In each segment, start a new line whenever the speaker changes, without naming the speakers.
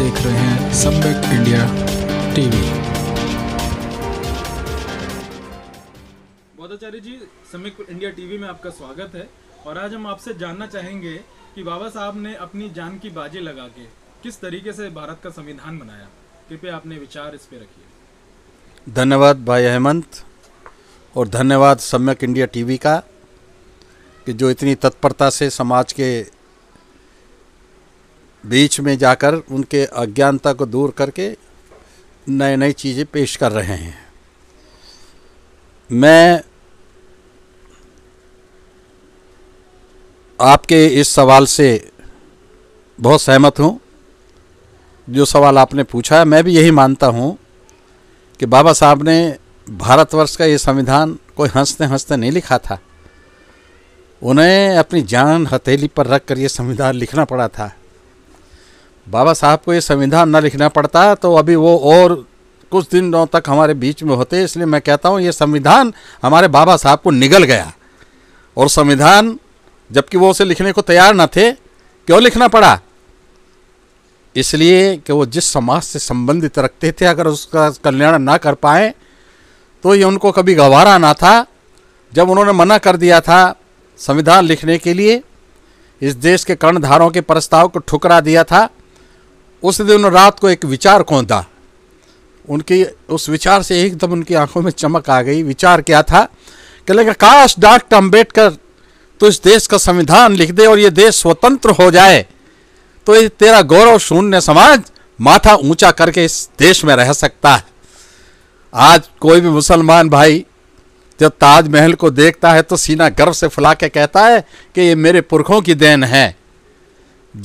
देख रहे हैं सबमिट इंडिया टीवी बहुत आचार्य जी समिक इंडिया टीवी में आपका स्वागत है और आज हम आपसे जानना चाहेंगे कि बाबा साहब ने अपनी जान की बाजी लगा के किस तरीके से भारत का संविधान बनाया कृपया आपने विचार इस पे रखिए धन्यवाद भाई हेमंत और धन्यवाद सम्यक इंडिया टीवी का कि जो इतनी तत्परता से समाज के बीच में जाकर उनके अज्ञानता को दूर करके नए नई चीज़ें पेश कर रहे हैं मैं आपके इस सवाल से बहुत सहमत हूँ जो सवाल आपने पूछा है मैं भी यही मानता हूँ कि बाबा साहब ने भारतवर्ष का ये संविधान कोई हंसते हंसते नहीं लिखा था उन्हें अपनी जान हथेली पर रख कर ये संविधान लिखना पड़ा था बाबा साहब को ये संविधान न लिखना पड़ता तो अभी वो और कुछ दिनों तक हमारे बीच में होते इसलिए मैं कहता हूँ ये संविधान हमारे बाबा साहब को निगल गया और संविधान जबकि वो उसे लिखने को तैयार न थे क्यों लिखना पड़ा इसलिए कि वो जिस समाज से संबंधित रखते थे अगर उसका कल्याण ना कर पाए तो ये उनको कभी गवारा ना था जब उन्होंने मना कर दिया था संविधान लिखने के लिए इस देश के कर्णधारों के प्रस्ताव को ठुकरा दिया था उस दिन रात को एक विचार खोदा उनकी उस विचार से एकदम उनकी आंखों में चमक आ गई विचार क्या था कि काश डॉक्टर अम्बेडकर तो इस देश का संविधान लिख दे और ये देश स्वतंत्र हो जाए तो ये तेरा गौरव शून्य समाज माथा ऊंचा करके इस देश में रह सकता है आज कोई भी मुसलमान भाई जब ताजमहल को देखता है तो सीना गर्व से फुला के कहता है कि ये मेरे पुरखों की देन है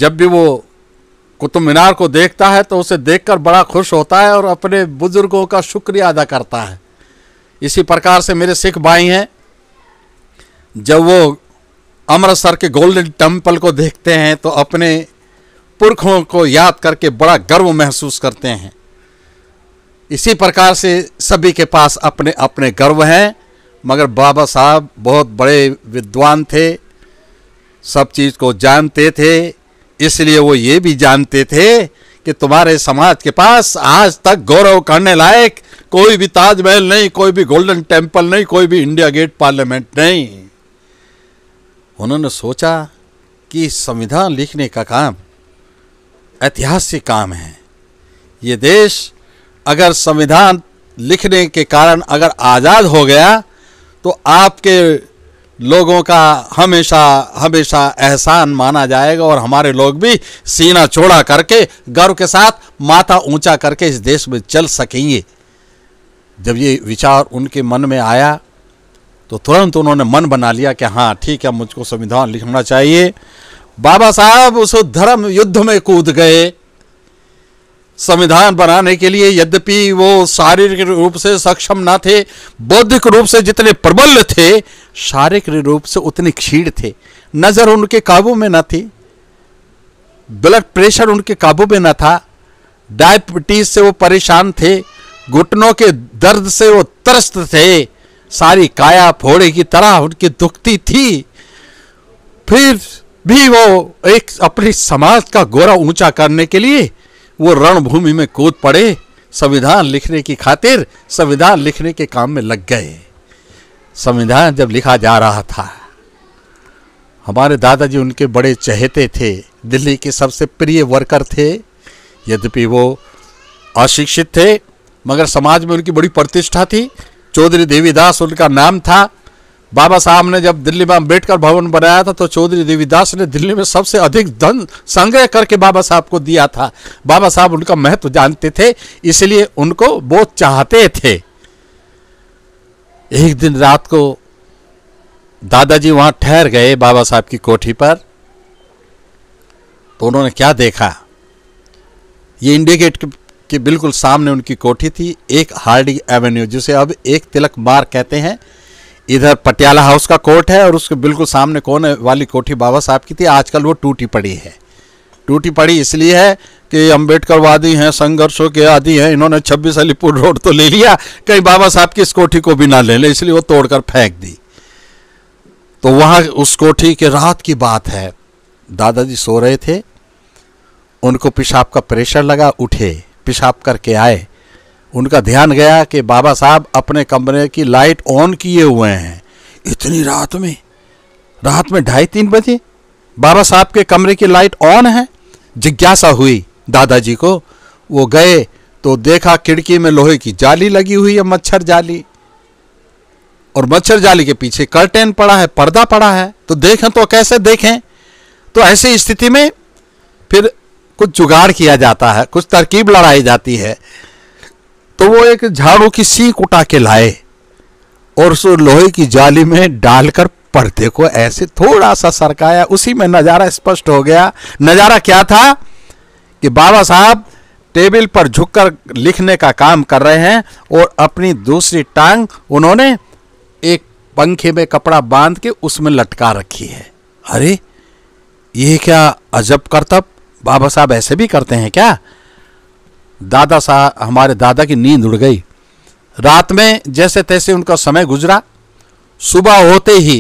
जब भी वो कुतुब मीनार को देखता है तो उसे देखकर बड़ा खुश होता है और अपने बुजुर्गों का शुक्रिया अदा करता है इसी प्रकार से मेरे सिख भाई हैं जब वो अमृतसर के गोल्डन टेम्पल को देखते हैं तो अपने पुरखों को याद करके बड़ा गर्व महसूस करते हैं इसी प्रकार से सभी के पास अपने अपने गर्व हैं मगर बाबा साहब बहुत बड़े विद्वान थे सब चीज़ को जानते थे इसलिए वो ये भी जानते थे कि तुम्हारे समाज के पास आज तक गौरव करने लायक कोई भी ताजमहल नहीं कोई भी गोल्डन टेम्पल नहीं कोई भी इंडिया गेट पार्लियामेंट नहीं उन्होंने सोचा कि संविधान लिखने का काम ऐतिहासिक काम है ये देश अगर संविधान लिखने के कारण अगर आज़ाद हो गया तो आपके लोगों का हमेशा हमेशा एहसान माना जाएगा और हमारे लोग भी सीना चौड़ा करके गर्व के साथ माथा ऊंचा करके इस देश में चल सकेंगे जब ये विचार उनके मन में आया तो तुरंत उन्होंने मन बना लिया कि हाँ ठीक है मुझको संविधान लिखना चाहिए बाबा साहब उस धर्म युद्ध में कूद गए संविधान बनाने के लिए यद्यपि वो शारीरिक रूप से सक्षम ना थे बौद्धिक रूप से जितने प्रबल थे शारीरिक रूप से उतने क्षीण थे नज़र उनके काबू में न थी ब्लड प्रेशर उनके काबू में न था डायबिटीज से वो परेशान थे घुटनों के दर्द से वो त्रस्त थे सारी काया फोड़े की तरह उनकी दुखती थी फिर भी वो एक अपने समाज का गोरा ऊंचा करने के लिए वो रणभूमि में कूद पड़े संविधान लिखने की खातिर संविधान लिखने के काम में लग गए संविधान जब लिखा जा रहा था हमारे दादाजी उनके बड़े चहेते थे दिल्ली के सबसे प्रिय वर्कर थे यद्यपि वो अशिक्षित थे मगर समाज में उनकी बड़ी प्रतिष्ठा थी चौधरी देवीदास उनका नाम था बाबा साहब ने जब दिल्ली में अम्बेडकर भवन बनाया था तो चौधरी देवीदास ने दिल्ली में सबसे अधिक धन संग्रह करके बाबा साहब को दिया था बाबा साहब उनका महत्व जानते थे इसलिए उनको बहुत चाहते थे एक दिन रात को दादाजी वहां ठहर गए बाबा साहब की कोठी पर तो उन्होंने क्या देखा ये इंडिया गेट के बिल्कुल सामने उनकी कोठी थी एक हार्डी एवेन्यू जिसे अब एक तिलक मार कहते हैं इधर पटियाला हाउस का कोर्ट है और उसके बिल्कुल सामने कोने वाली कोठी बाबा साहब की थी आजकल वो टूटी पड़ी है टूटी पड़ी इसलिए है कि वादी हैं संघर्षों के आदि हैं इन्होंने छब्बीस अलीपुर रोड तो ले लिया कहीं बाबा साहब की इस कोठी को भी ना ले ले इसलिए वो तोड़कर फेंक दी तो वहाँ उस कोठी के रात की बात है दादाजी सो रहे थे उनको पेशाब का प्रेशर लगा उठे पेशाब करके आए उनका ध्यान गया कि बाबा साहब अपने कमरे की लाइट ऑन किए हुए हैं इतनी रात में रात में ढाई तीन बजे बाबा साहब के कमरे की लाइट ऑन है जिज्ञासा हुई दादाजी को वो गए तो देखा खिड़की में लोहे की जाली लगी हुई है मच्छर जाली और मच्छर जाली के पीछे कर्टेन पड़ा है पर्दा पड़ा है तो देखें तो कैसे देखें तो ऐसी स्थिति में फिर कुछ जुगाड़ किया जाता है कुछ तरकीब लड़ाई जाती है तो वो एक झाड़ू की सीख उठा के लाए और उस लोहे की जाली में डालकर पर देखो ऐसे थोड़ा सा सरकाया उसी में नज़ारा स्पष्ट हो गया नज़ारा क्या था कि बाबा साहब टेबल पर झुककर लिखने का काम कर रहे हैं और अपनी दूसरी टांग उन्होंने एक पंखे में कपड़ा बांध के उसमें लटका रखी है अरे ये क्या अजब करतब बाबा साहब ऐसे भी करते हैं क्या दादा साहब हमारे दादा की नींद उड़ गई रात में जैसे तैसे उनका समय गुजरा सुबह होते ही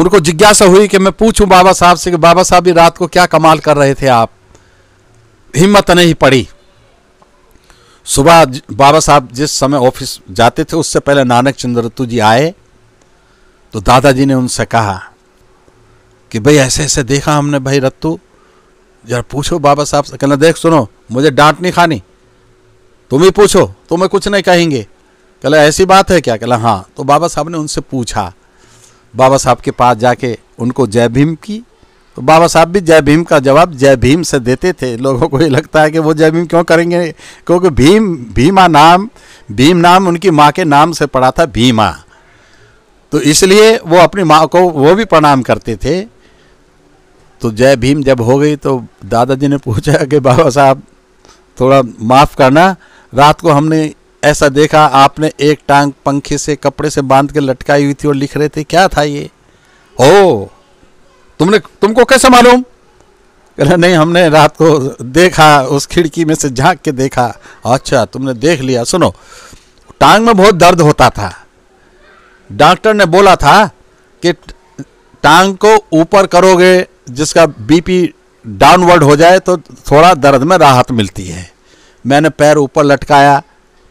उनको जिज्ञासा हुई कि मैं पूछूं बाबा साहब से कि बाबा साहब ये रात को क्या कमाल कर रहे थे आप हिम्मत नहीं पड़ी सुबह बाबा साहब जिस समय ऑफिस जाते थे उससे पहले नानक चंद्र ऋतु जी आए तो दादाजी ने उनसे कहा कि भाई ऐसे ऐसे देखा हमने भाई रत्तू जरा पूछो बाबा साहब से कहना देख सुनो मुझे डांट नहीं खानी तुम ही पूछो तुम्हें कुछ नहीं कहेंगे कहला ऐसी बात है क्या कहला हाँ तो बाबा साहब ने उनसे पूछा बाबा साहब के पास जाके उनको जय भीम की तो बाबा साहब भी जय भीम का जवाब जय भीम से देते थे लोगों को ये लगता है कि वो जय भीम क्यों करेंगे क्योंकि भीम भीमा नाम भीम नाम उनकी माँ के नाम से पड़ा था भीमा तो इसलिए वो अपनी माँ को वो भी प्रणाम करते थे तो जय भीम जब हो गई तो दादाजी ने पूछा कि बाबा साहब थोड़ा माफ़ करना रात को हमने ऐसा देखा आपने एक टांग पंखे से कपड़े से बांध के लटकाई हुई थी और लिख रहे थे क्या था ये ओ तुमने तुमको कैसे मालूम कहना नहीं हमने रात को देखा उस खिड़की में से झांक के देखा अच्छा तुमने देख लिया सुनो टांग में बहुत दर्द होता था डॉक्टर ने बोला था कि टांग को ऊपर करोगे जिसका बीपी डाउनवर्ड हो जाए तो थोड़ा दर्द में राहत मिलती है मैंने पैर ऊपर लटकाया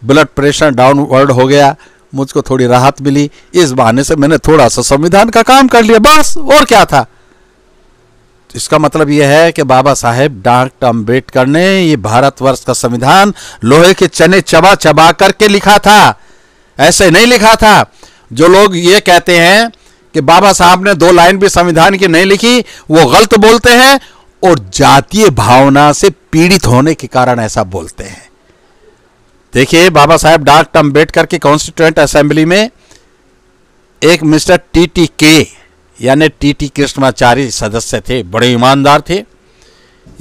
ब्लड प्रेशर डाउनवर्ड हो गया मुझको थोड़ी राहत मिली इस बहाने से मैंने थोड़ा सा संविधान का काम कर लिया बस और क्या था इसका मतलब यह है कि बाबा साहेब डॉक्टर अम्बेडकर ने ये भारतवर्ष का संविधान लोहे के चने चबा चबा करके लिखा था ऐसे नहीं लिखा था जो लोग ये कहते हैं कि बाबा साहब ने दो लाइन भी संविधान की नहीं लिखी वो गलत बोलते हैं और जातीय भावना से पीड़ित होने के कारण ऐसा बोलते हैं देखिए बाबा साहेब डाक अम्बेडकर के कॉन्स्टिट्यूंट असेंबली में एक मिस्टर टी टी के यानी टी टी कृष्णाचार्य सदस्य थे बड़े ईमानदार थे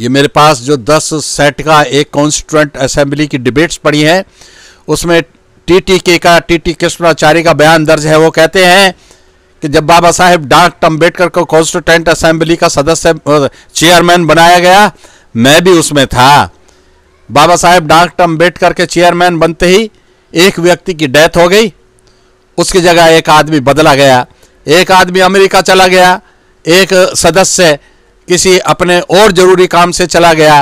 ये मेरे पास जो दस सेट का एक कॉन्स्टिट्यूंट असेंबली की डिबेट्स पड़ी हैं उसमें टी टी के का टी टी कृष्णाचार्य का बयान दर्ज है वो कहते हैं कि जब बाबा साहेब डॉक्टर अम्बेडकर को कॉन्स्टिट्यूंट असेंबली का सदस्य चेयरमैन बनाया गया मैं भी उसमें था बाबा साहेब डॉक्टर अम्बेडकर के चेयरमैन बनते ही एक व्यक्ति की डेथ हो गई उसकी जगह एक आदमी बदला गया एक आदमी अमेरिका चला गया एक सदस्य किसी अपने और जरूरी काम से चला गया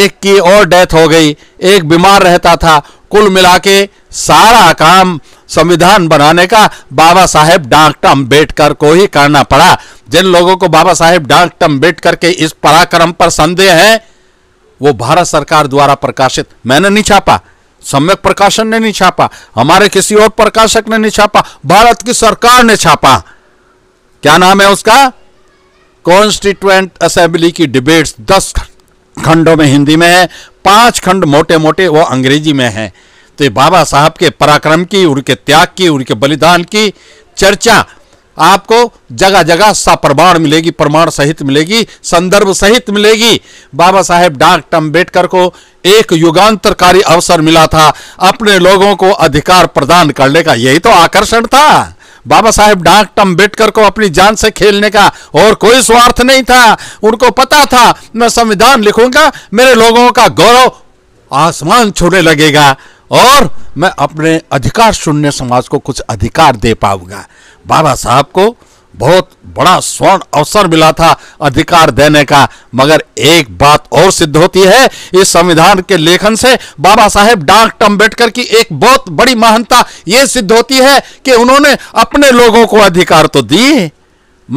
एक की और डेथ हो गई एक बीमार रहता था कुल मिला के सारा काम संविधान बनाने का बाबा साहेब डॉक्टर अम्बेडकर को ही करना पड़ा जिन लोगों को बाबा साहेब डॉक्टर अम्बेडकर के इस पराक्रम पर संदेह है वो भारत सरकार द्वारा प्रकाशित मैंने नहीं छापा सम्यक प्रकाशन ने नहीं छापा हमारे किसी और प्रकाशक ने नहीं छापा भारत की सरकार ने छापा क्या नाम है उसका कॉन्स्टिट्यूएंट असेंबली की डिबेट्स दस खंडों में हिंदी में है पांच खंड मोटे मोटे वो अंग्रेजी में है तो बाबा साहब के पराक्रम की उनके त्याग की उनके बलिदान की चर्चा आपको जगह जगह सा प्रमाण मिलेगी प्रमाण सहित मिलेगी संदर्भ सहित मिलेगी बाबा साहेब डॉक्टर अम्बेडकर को एक युगांतरकारी अवसर मिला था अपने लोगों को अधिकार प्रदान करने का यही तो आकर्षण था बाबा साहेब डॉक्टर अम्बेडकर को अपनी जान से खेलने का और कोई स्वार्थ नहीं था उनको पता था मैं संविधान लिखूंगा मेरे लोगों का गौरव आसमान छूने लगेगा और मैं अपने अधिकार शून्य समाज को कुछ अधिकार दे पाऊंगा बाबा साहब को बहुत बड़ा स्वर्ण अवसर मिला था अधिकार देने का मगर एक बात और सिद्ध होती है इस संविधान के लेखन से बाबा साहेब डॉक्टर अम्बेडकर की एक बहुत बड़ी महानता यह सिद्ध होती है कि उन्होंने अपने लोगों को अधिकार तो दिए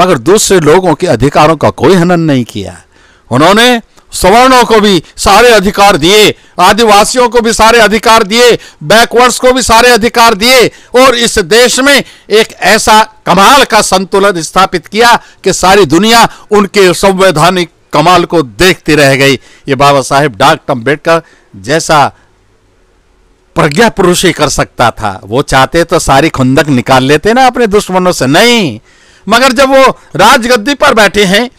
मगर दूसरे लोगों के अधिकारों का कोई हनन नहीं किया उन्होंने सवर्णों को भी सारे अधिकार दिए आदिवासियों को भी सारे अधिकार दिए बैकवर्ड्स को भी सारे अधिकार दिए और इस देश में एक ऐसा कमाल का संतुलन स्थापित किया कि सारी दुनिया उनके संवैधानिक कमाल को देखती रह गई ये बाबा साहेब डॉक्टर अम्बेडकर जैसा प्रज्ञा पुरुष ही कर सकता था वो चाहते तो सारी खुंदक निकाल लेते ना अपने दुश्मनों से नहीं मगर जब वो राजगद्दी पर बैठे हैं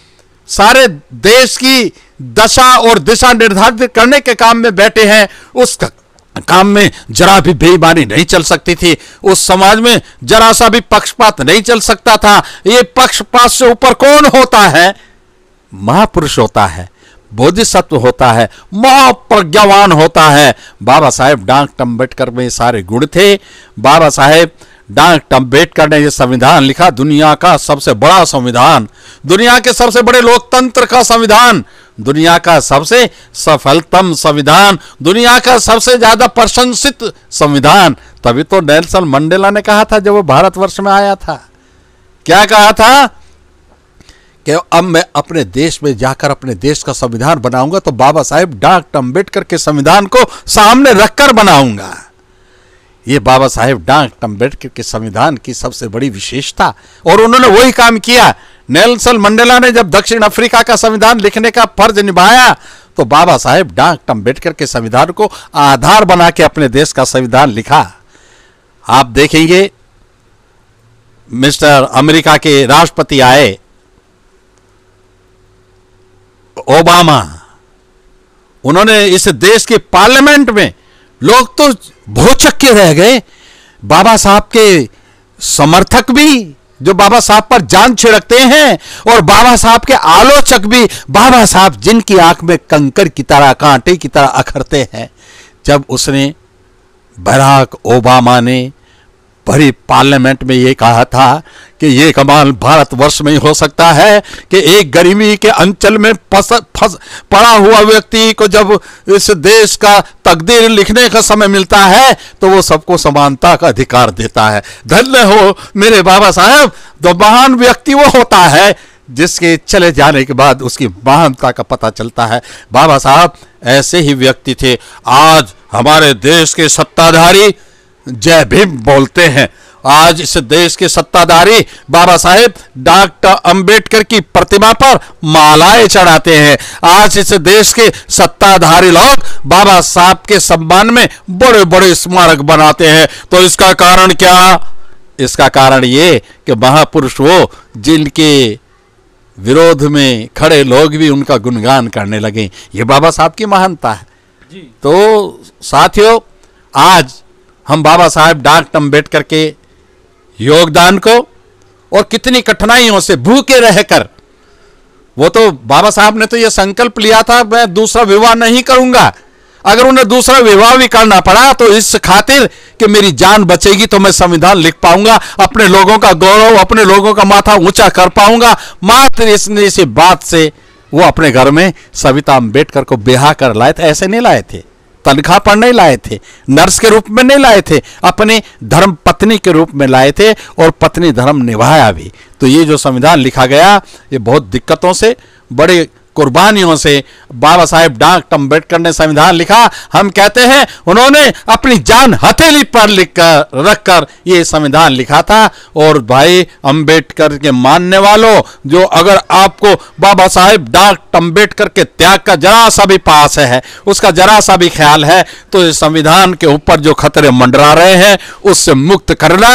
सारे देश की दशा और दिशा निर्धारित करने के काम में बैठे हैं उस काम में जरा भी बेईमानी नहीं चल सकती थी उस समाज में जरा सा भी पक्षपात नहीं चल सकता था ये पक्षपात से ऊपर कौन होता है महापुरुष होता है बोधिसत्व होता है महाप्रज्ञावान होता है बाबा साहेब डांक अम्बेडकर में सारे गुण थे बाबा साहेब डांक अम्बेडकर ने यह संविधान लिखा दुनिया का सबसे बड़ा संविधान दुनिया के सबसे बड़े लोकतंत्र का संविधान दुनिया का सबसे सफलतम संविधान दुनिया का सबसे ज्यादा प्रशंसित संविधान तभी तो नेल्सन मंडेला ने कहा था जब वो भारतवर्ष में आया था क्या कहा था कि अब मैं अपने देश में जाकर अपने देश का संविधान बनाऊंगा तो बाबा साहेब डॉक्टर अम्बेडकर के संविधान को सामने रखकर बनाऊंगा ये बाबा साहेब डॉक्टर अम्बेडकर के संविधान की सबसे बड़ी विशेषता और उन्होंने वही काम किया नेल्सन मंडेला ने जब दक्षिण अफ्रीका का संविधान लिखने का फर्ज निभाया तो बाबा साहेब डॉक्टर अम्बेडकर के संविधान को आधार बना के अपने देश का संविधान लिखा आप देखेंगे मिस्टर अमेरिका के राष्ट्रपति आए ओबामा उन्होंने इस देश के पार्लियामेंट में लोग तो भोचक के रह गए बाबा साहब के समर्थक भी जो बाबा साहब पर जान छिड़कते हैं और बाबा साहब के आलोचक भी बाबा साहब जिनकी आंख में कंकर की तरह कांटे की तरह अखरते हैं जब उसने बराक ओबामा ने भरी पार्लियामेंट में ये कहा था कि ये कमाल भारतवर्ष में ही हो सकता है कि एक गरीबी के अंचल में फस फस पड़ा हुआ व्यक्ति को जब इस देश का तकदीर लिखने का समय मिलता है तो वो सबको समानता का अधिकार देता है धन्य हो मेरे बाबा साहब तो महान व्यक्ति वो होता है जिसके चले जाने के बाद उसकी महानता का पता चलता है बाबा साहब ऐसे ही व्यक्ति थे आज हमारे देश के सत्ताधारी जय भीम बोलते हैं आज इस देश के सत्ताधारी बाबा साहेब डॉक्टर अंबेडकर की प्रतिमा पर मालाएं चढ़ाते हैं आज इस देश के सत्ताधारी लोग बाबा साहब के सम्मान में बड़े बड़े स्मारक बनाते हैं तो इसका कारण क्या इसका कारण ये कि महापुरुष वो जिनके विरोध में खड़े लोग भी उनका गुणगान करने लगे ये बाबा साहब की महानता है तो साथियों आज हम बाबा साहेब डॉक्टर अम्बेडकर के योगदान को और कितनी कठिनाइयों से भूखे रहकर वो तो बाबा साहब ने तो ये संकल्प लिया था मैं दूसरा विवाह नहीं करूंगा अगर उन्हें दूसरा विवाह भी करना पड़ा तो इस खातिर कि मेरी जान बचेगी तो मैं संविधान लिख पाऊंगा अपने लोगों का गौरव अपने लोगों का माथा ऊंचा कर पाऊंगा मात्र इसने इसी बात से वो अपने घर में सविता अम्बेडकर को बिहा कर लाए थे ऐसे नहीं लाए थे तनखा पर नहीं लाए थे नर्स के रूप में नहीं लाए थे अपने धर्म पत्नी के रूप में लाए थे और पत्नी धर्म निभाया भी तो ये जो संविधान लिखा गया ये बहुत दिक्कतों से बड़े कुर्बानियों से बाबा साहेब डॉक्टर अम्बेडकर ने संविधान लिखा हम कहते हैं उन्होंने अपनी जान हथेली पर लिख कर रखकर ये संविधान लिखा था और भाई अम्बेडकर के मानने वालों जो अगर आपको बाबा साहेब डॉक्टर अम्बेडकर के त्याग का जरा सा भी पास है उसका जरा सा भी ख्याल है तो इस संविधान के ऊपर जो खतरे मंडरा रहे हैं उससे मुक्त करना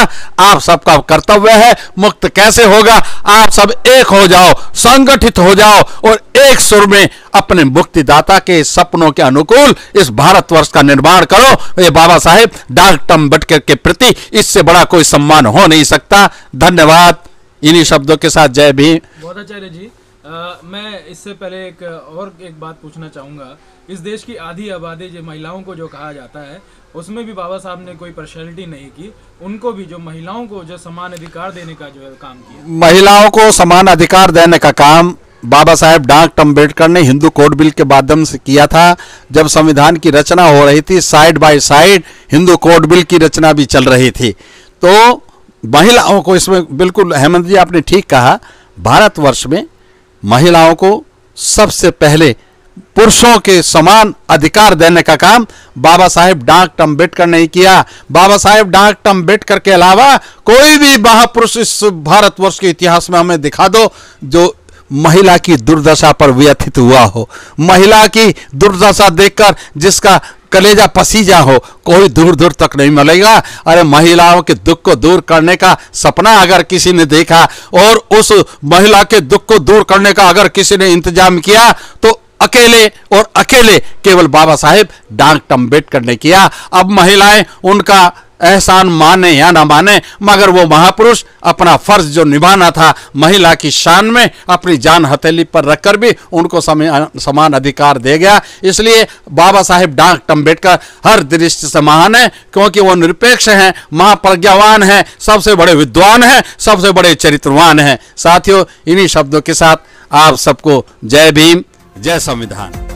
आप सबका कर्तव्य है मुक्त कैसे होगा आप सब एक हो जाओ संगठित हो जाओ और एक एक सुर में अपने मुक्तिदाता के सपनों के अनुकूल इस भारतवर्ष का निर्माण करो ये बाबा साहेब डॉक्टर अम्बेडकर के प्रति इससे बड़ा कोई सम्मान हो नहीं सकता धन्यवाद इन्हीं शब्दों के साथ जय भीम बहुत आचार्य जी आ, मैं इससे पहले एक और एक बात पूछना चाहूँगा इस देश की आधी आबादी जो महिलाओं को जो कहा जाता है उसमें भी बाबा साहब ने कोई पर्शनलिटी नहीं की उनको भी जो महिलाओं को जो समान अधिकार देने का जो है काम किया महिलाओं को समान अधिकार देने का काम बाबा साहेब डॉक्टर अम्बेडकर ने हिंदू कोड बिल के माध्यम से किया था जब संविधान की रचना हो रही थी side by side Hindu code bill की रचना भी चल रही थी तो महिलाओं को इसमें बिल्कुल हेमंत जी आपने ठीक कहा भारतवर्ष में महिलाओं को सबसे पहले पुरुषों के समान अधिकार देने का काम बाबा साहेब डॉक्टर अम्बेडकर ने किया बाबा साहेब डॉक्टर अम्बेडकर के अलावा कोई भी महापुरुष इस भारतवर्ष के इतिहास में हमें दिखा दो जो महिला की दुर्दशा पर व्यथित हुआ हो महिला की दुर्दशा देखकर जिसका कलेजा पसीजा हो कोई दूर दूर तक नहीं मिलेगा अरे महिलाओं के दुख को दूर करने का सपना अगर किसी ने देखा और उस महिला के दुख को दूर करने का अगर किसी ने इंतजाम किया तो अकेले और अकेले केवल बाबा साहेब डांग टम्बेट करने किया अब महिलाएं उनका एहसान माने या ना माने मगर वो महापुरुष अपना फर्ज जो निभाना था महिला की शान में अपनी जान हथेली पर रखकर भी उनको समान अधिकार दे गया इसलिए बाबा साहेब डॉक्टर अम्बेडकर हर दृष्टि से महान है क्योंकि वो निरपेक्ष हैं महाप्रज्ञावान हैं सबसे बड़े विद्वान हैं सबसे बड़े चरित्रवान हैं साथियों इन्हीं शब्दों के साथ आप सबको जय भीम जय संविधान